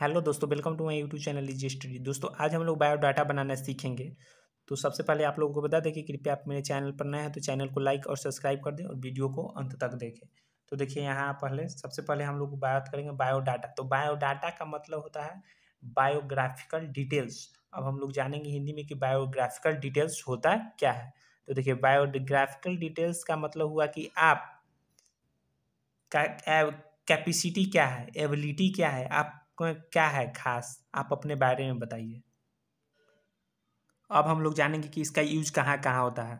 hello दोस्तों welcome to my YouTube channel easy study दोस्तों आज हम लोग बायोडाटा बनाना सीखेंगे तो सबसे पहले आप लोगों को बता दें कि कृपया आप मेरे चैनल पर नए हैं तो चैनल को लाइक और सब्सक्राइब कर दें और वीडियो को अंत तक देखें तो देखिए यहाँ पहले सबसे पहले हम लोग बात करेंगे बायोडाटा तो बायोडाटा का मतलब होता है बायोग्राफिकल डिटेल्स अब हम लोग जानेंगे हिंदी में कि बायोग्राफिकल डिटेल्स होता क्या है तो देखिए बायोग्राफिकल डिटेल्स का मतलब हुआ कि आप का कैपेसिटी क्या है एबिलिटी क्या है आप क्या है खास आप अपने बारे में बताइए अब हम लोग जानेंगे कि इसका यूज कहाँ कहाँ होता है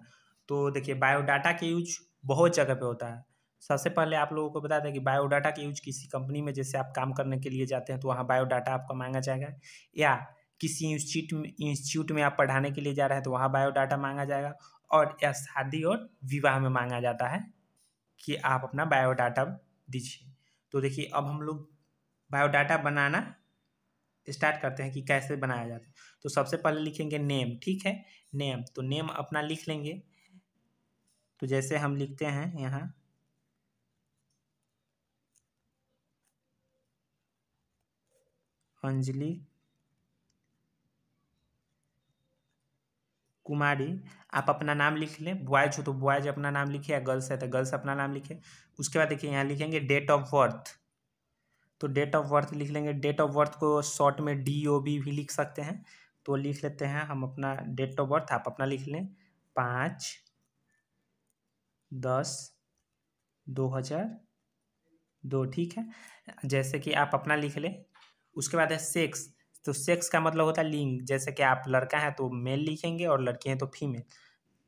तो देखिए बायोडाटा के यूज बहुत जगह पे होता है सबसे पहले आप लोगों को बता दें कि बायोडाटा के यूज किसी कंपनी में जैसे आप काम करने के लिए जाते हैं तो वहाँ बायोडाटा आपका मांगा जाएगा या किसी इंस्टीट्यूट में इंस्टीट्यूट में आप पढ़ाने के लिए जा रहे हैं तो वहाँ बायोडाटा मांगा जाएगा और या शादी और विवाह में मांगा जाता है कि आप अपना बायोडाटा दीजिए तो देखिए अब हम लोग बायोडाटा बनाना स्टार्ट करते हैं कि कैसे बनाया जाता है तो सबसे पहले लिखेंगे नेम ठीक है नेम तो नेम अपना लिख लेंगे तो जैसे हम लिखते हैं यहाँ अंजलि कुमारी आप अपना नाम लिख लें बॉयज हो तो बॉयज अपना नाम लिखे या गर्ल्स है तो गर्ल्स अपना नाम लिखे उसके बाद देखिए यहाँ लिखेंगे डेट ऑफ बर्थ तो डेट ऑफ बर्थ लिख लेंगे डेट ऑफ बर्थ को शॉर्ट में डी ओ बी भी लिख सकते हैं तो लिख लेते हैं हम अपना डेट ऑफ बर्थ आप अपना लिख लें पाँच दस दो हज़ार दो ठीक है जैसे कि आप अपना लिख लें उसके बाद है सेक्स तो सेक्स का मतलब होता है लिंग जैसे कि आप लड़का हैं तो मेल लिखेंगे और लड़की हैं तो फीमेल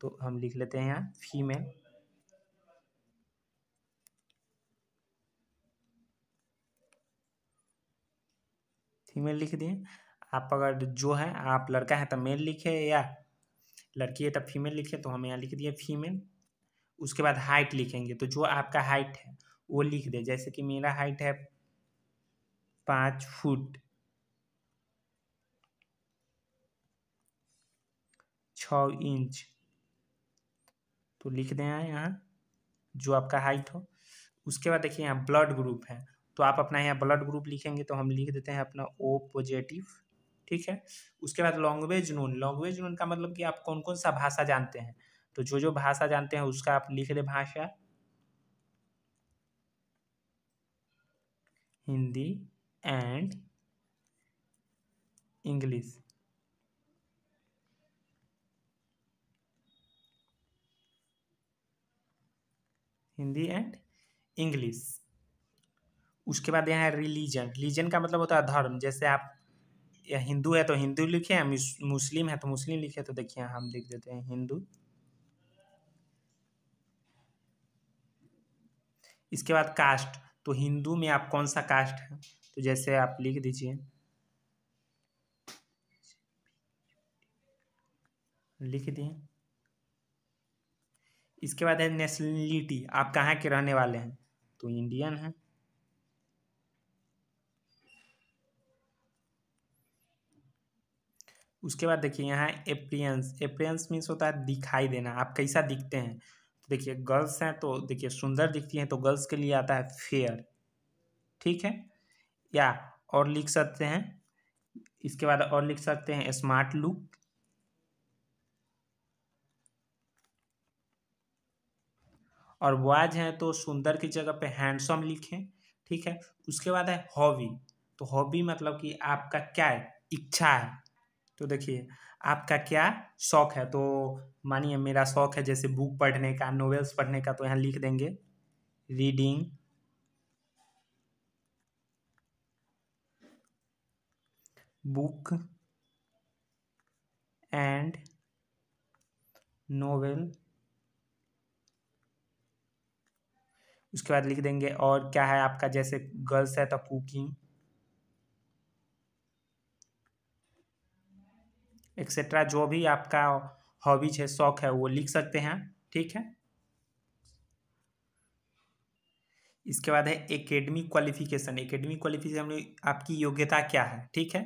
तो हम लिख लेते हैं यहाँ फीमेल फीमेल लिख दिए आप अगर जो है आप लड़का है तो मेल लिखे या लड़की है तो फीमेल लिखे तो हम यहाँ लिख दिए फीमेल उसके बाद हाइट लिखेंगे तो जो आपका हाइट है वो लिख दे जैसे कि मेरा हाइट है पाँच फुट छ इंच तो लिख दें यहाँ जो आपका हाइट हो उसके बाद देखिए यहाँ ब्लड ग्रुप है तो आप अपना यहाँ ब्लड ग्रुप लिखेंगे तो हम लिख देते हैं अपना ओ पॉजिटिव ठीक है उसके बाद लैंग्वेज नून लैंग्वेज नून का मतलब कि आप कौन कौन सा भाषा जानते हैं तो जो जो भाषा जानते हैं उसका आप लिख दे भाषा Hindi and English Hindi and English उसके बाद यहाँ रिलीजन रिलीजन का मतलब होता है धर्म जैसे आप या हिंदू है तो हिंदू लिखे मुस्लिम है तो मुस्लिम लिखे तो देखिए हम लिख देते हैं हिंदू इसके बाद कास्ट तो हिंदू में आप कौन सा कास्ट है तो जैसे आप लिख दीजिए लिख दिए इसके बाद है नेशनलिटी आप कहाँ के रहने वाले हैं तो इंडियन हैं उसके बाद देखिए यहाँ एप्रियंस एप्रियंस मीन्स होता है दिखाई देना आप कैसा दिखते हैं तो देखिए गर्ल्स हैं तो देखिए सुंदर दिखती हैं तो गर्ल्स के लिए आता है फेयर ठीक है या और लिख सकते हैं इसके बाद और लिख सकते हैं स्मार्ट लुक और बॉयज हैं तो सुंदर की जगह पे हैंडसम लिखें ठीक है उसके बाद है हॉबी तो हॉबी मतलब कि आपका क्या है इच्छा है तो देखिए आपका क्या शौक है तो मानिए मेरा शौक है जैसे बुक पढ़ने का नॉवेल्स पढ़ने का तो यहाँ लिख देंगे रीडिंग बुक एंड नोवेल उसके बाद लिख देंगे और क्या है आपका जैसे गर्ल्स है तो कुकिंग एक्सेट्रा जो भी आपका हॉबीज है शौक है वो लिख सकते हैं ठीक है इसके बाद है एकेडमिक क्वालिफिकेशन एकेडमिक क्वालिफिकेशन आपकी योग्यता क्या है ठीक है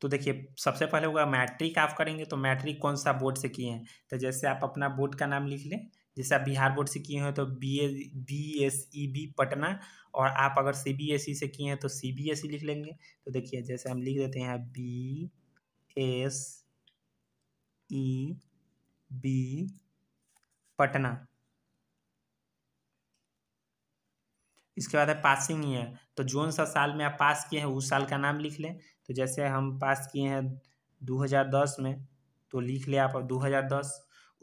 तो देखिए सबसे पहले होगा मैट्रिक आप करेंगे तो मैट्रिक कौन सा बोर्ड से किए हैं तो जैसे आप अपना बोर्ड का नाम लिख लें जैसे आप बिहार बोर्ड से किए हैं तो B A B S E B Patna और आप अगर सी बी एस ई से किए हैं तो सी बी एस ई लिख लेंगे तो देखिए जैसे हम लिख देते हैं B S E e, B Patna इसके बाद है पासिंग ईयर तो जौन सा साल में आप पास किए हैं उस साल का नाम लिख लें तो जैसे हम पास किए हैं 2010 में तो लिख ले आप 2010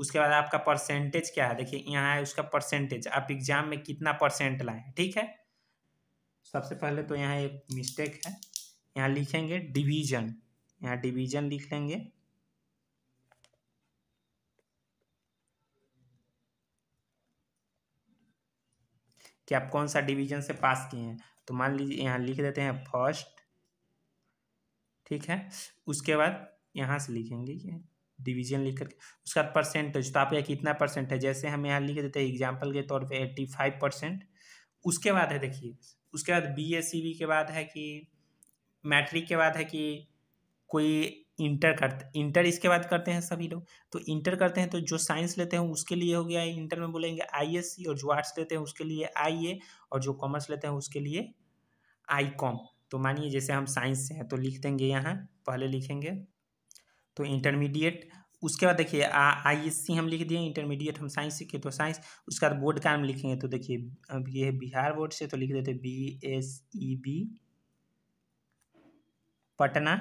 उसके बाद आपका परसेंटेज क्या है देखिए यहाँ है उसका परसेंटेज आप एग्जाम में कितना परसेंट लाए ठीक है सबसे पहले तो यहाँ एक मिस्टेक है यहाँ लिखेंगे डिवीजन यहाँ डिवीजन लिख लेंगे कि आप कौन सा डिवीजन से पास किए हैं तो मान लीजिए यहाँ लिख देते हैं फर्स्ट ठीक है उसके बाद यहाँ से लिखेंगे कि डिवीजन लिख करके उसके बाद परसेंटेज तो आप यहाँ कितना परसेंट है जैसे हम यहाँ लिख देते हैं एग्जाम्पल के तौर पर एट्टी फाइव परसेंट उसके बाद है देखिए उसके बाद बी एस सी बी के बाद है कि मैट्रिक के बाद है कि कोई इंटर करते इंटर इसके बाद करते हैं सभी लोग तो इंटर करते हैं तो जो साइंस लेते हैं उसके लिए हो गया इंटर में बोलेंगे आईएससी और जो आर्ट्स लेते हैं उसके लिए आई और जो कॉमर्स लेते हैं उसके लिए आई कॉम तो मानिए जैसे हम साइंस से हैं तो लिख देंगे यहाँ पहले लिखेंगे तो इंटरमीडिएट उसके बाद देखिए आई एस सी हम लिख दिए इंटरमीडिएट हम साइंस सीखे तो साइंस उसके बाद बोर्ड का हम लिखेंगे तो देखिए अब ये है बिहार बोर्ड से तो लिख देते B S E B Patna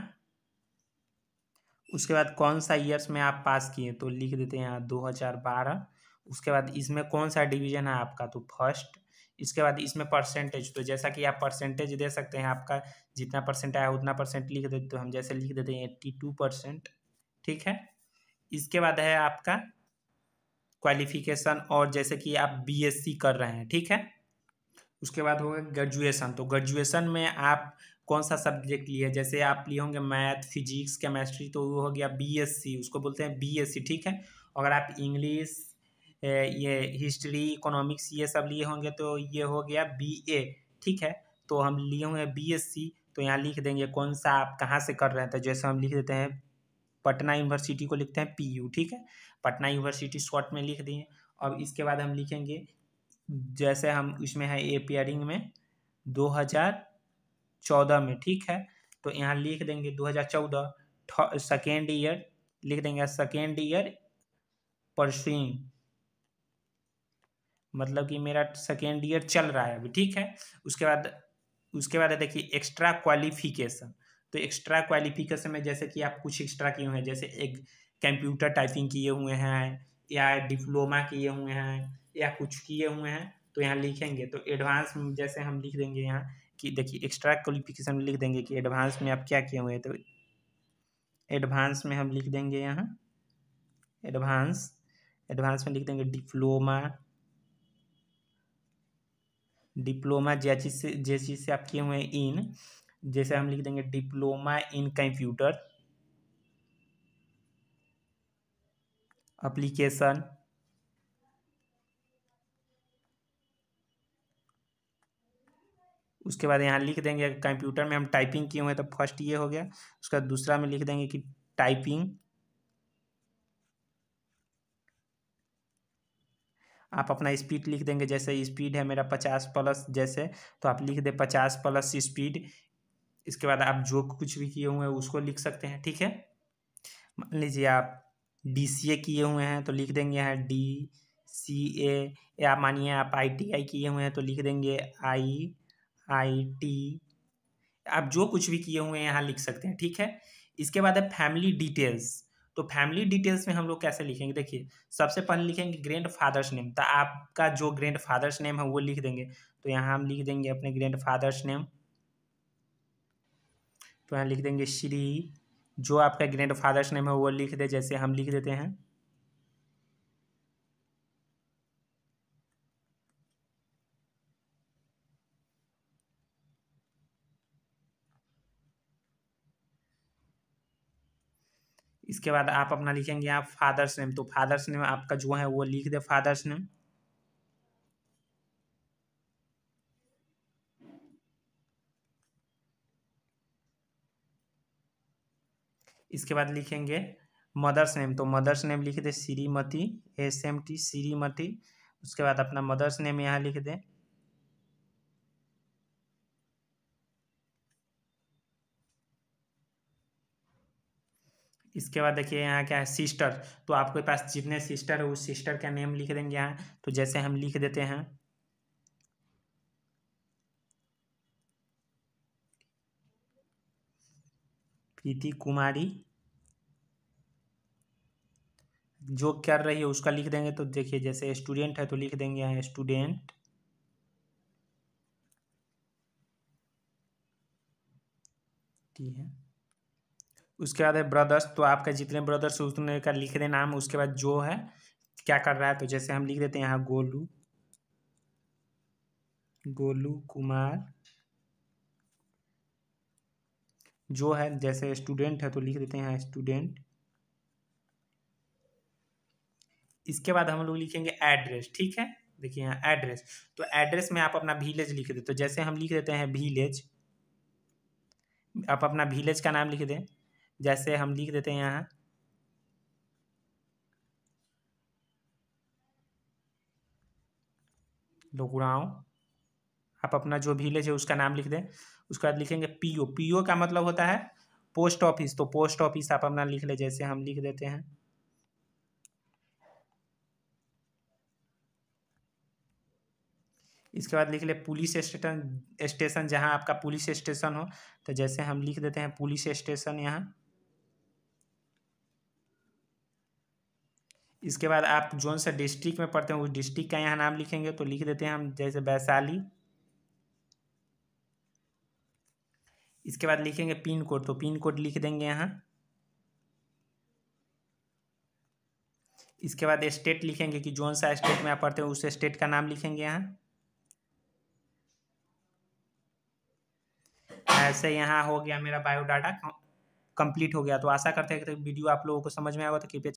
उसके बाद कौन सा ईयर्स में आप पास किए तो लिख देते हैं यहाँ दो हज़ार बारह उसके बाद इसमें कौन सा डिवीजन है आपका तो फर्स्ट इसके बाद इसमें परसेंटेज तो जैसा कि आप परसेंटेज दे सकते हैं आपका जितना परसेंट आया उतना परसेंट लिख देते तो हम जैसे लिख देते हैं एट्टी टू परसेंट ठीक है इसके बाद है आपका क्वालिफिकेशन और जैसे कि आप बीएससी कर रहे हैं ठीक है उसके बाद होगा ग्रेजुएसन तो ग्रेजुएसन में आप कौन सा सब्जेक्ट लिया जैसे आप लिए होंगे मैथ फिजिक्स केमेस्ट्री तो वो हो गया बीएससी उसको बोलते हैं बीएससी ठीक है अगर आप इंग्लिश ये हिस्ट्री इकोनॉमिक्स ये सब लिए होंगे तो ये हो गया बीए ठीक है तो हम लिए होंगे बीएससी तो यहाँ लिख देंगे कौन सा आप कहाँ से कर रहे हैं तो जैसे हम लिख देते हैं पटना यूनिवर्सिटी को लिखते हैं पी ठीक है पटना यूनिवर्सिटी शॉर्ट में लिख दिए अब इसके बाद हम लिखेंगे जैसे हम इसमें है ए में दो हज़ार चौदह में ठीक है तो यहाँ लिख देंगे दो हज़ार चौदह सेकेंड ईयर लिख देंगे सेकेंड ईयर परसुइंग मतलब कि मेरा सेकेंड ईयर चल रहा है अभी ठीक है उसके बाद उसके बाद देखिए एक्स्ट्रा क्वालिफिकेशन तो एक्स्ट्रा क्वालिफिकेशन में जैसे कि आप कुछ एक्स्ट्रा किए हुए हैं जैसे एक कंप्यूटर टाइपिंग किए हुए हैं या डिप्लोमा किए हुए हैं या कुछ किए हुए हैं तो यहाँ लिखेंगे तो एडवांस जैसे हम लिख देंगे यहाँ कि देखिए एक्स्ट्रा क्वालिफिकेशन लिख देंगे कि एडवांस में आप क्या किए हुए हैं तो एडवांस में हम लिख देंगे यहाँ एडवांस एडवांस में लिख देंगे डिप्लोमा डिप्लोमा जैसी से जैसी से आप किए हुए हैं इन जैसे हम लिख देंगे डिप्लोमा इन कंप्यूटर अप्लीकेशन उसके बाद यहाँ लिख देंगे अगर कंप्यूटर में हम टाइपिंग किए हुए तो फर्स्ट ये हो गया उसका दूसरा में लिख देंगे कि टाइपिंग आप अपना स्पीड लिख देंगे जैसे स्पीड है मेरा पचास प्लस जैसे तो आप लिख दें पचास प्लस स्पीड इसके बाद आप जो कुछ भी किए हुए हैं उसको लिख सकते हैं ठीक है मान लीजिए आप डी सी ए किए हुए हैं तो लिख देंगे यहाँ डी सी ए या मानिए आप आई टी आई किए हुए हैं तो लिख देंगे आई आई टी आप जो कुछ भी किए हुए हैं यहाँ लिख सकते हैं ठीक है इसके बाद है फैमिली डिटेल्स तो फैमिली डिटेल्स में हम लोग कैसे लिखेंगे देखिए सबसे पहले लिखेंगे ग्रैंड फादर्स नेम तो आपका जो ग्रैंड फादर्स नेम है वो लिख देंगे तो यहाँ हम लिख देंगे अपने ग्रैंड फादर्स नेम तो यहाँ लिख देंगे श्री जो आपका ग्रैंड फादर्स नेम है वो लिख दे जैसे हम लिख देते हैं इसके बाद आप अपना लिखेंगे यहाँ फादर्स नेम तो फादर्स नेम आपका जो है वो लिख दे फादर्स नेम इसके बाद लिखेंगे मदर्स नेम तो मदर्स नेम लिख दे Shrimati S M T Shrimati उसके बाद अपना मदर्स नेम यहाँ लिख दें इसके बाद देखिए यहाँ क्या है सिस्टर तो आपके पास जितने सिस्टर है उस सिस्टर का नेम लिख देंगे यहाँ तो जैसे हम लिख देते हैं प्रीति कुमारी जो कर रही है उसका लिख देंगे तो देखिए जैसे स्टूडेंट है तो लिख देंगे यहाँ स्टूडेंट ठीक है उसके बाद है ब्रदर्स तो आपका जितने ब्रदर्स उतने का लिख दे नाम उसके बाद जो है क्या कर रहा है तो जैसे हम लिख देते हैं यहाँ गोलू गोलू कुमार जो है जैसे स्टूडेंट है तो लिख देते हैं स्टूडेंट इसके बाद हम लोग लिखेंगे एड्रेस ठीक है देखिए यहाँ एड्रेस तो एड्रेस में आप अपना विलेज लिख दे तो जैसे हम लिख देते हैं विलेज आप अपना विलेज का नाम लिख दें जैसे हम लिख देते हैं यहाँ लोगुड़ाव आप अपना जो विलेज है उसका नाम लिख दें उसके बाद लिखेंगे पीओ पीओ का मतलब होता है पोस्ट ऑफिस तो पोस्ट ऑफिस आप अपना लिख ले जैसे हम लिख देते हैं इसके बाद लिख ले पुलिस स्टेशन स्टेशन जहां आपका पुलिस स्टेशन हो तो जैसे हम लिख देते हैं पुलिस स्टेशन यहाँ इसके बाद आप जोन से डिस्ट्रिक्ट में पढ़ते हैं उस डिस्ट्रिक्ट का यहाँ नाम लिखेंगे तो लिख देते हैं हम जैसे वैशाली इसके बाद लिखेंगे पिन कोड तो पिन कोड लिख देंगे यहाँ इसके बाद स्टेट लिखेंगे कि जोन सा स्टेट में आप पढ़ते हैं उस स्टेट का नाम लिखेंगे यहाँ ऐसे यहाँ हो गया मेरा बायोडाटा कंप्लीट हो गया तो आशा करते हैं कि तो वीडियो आप लोगों को समझ में आएगा तो कृपया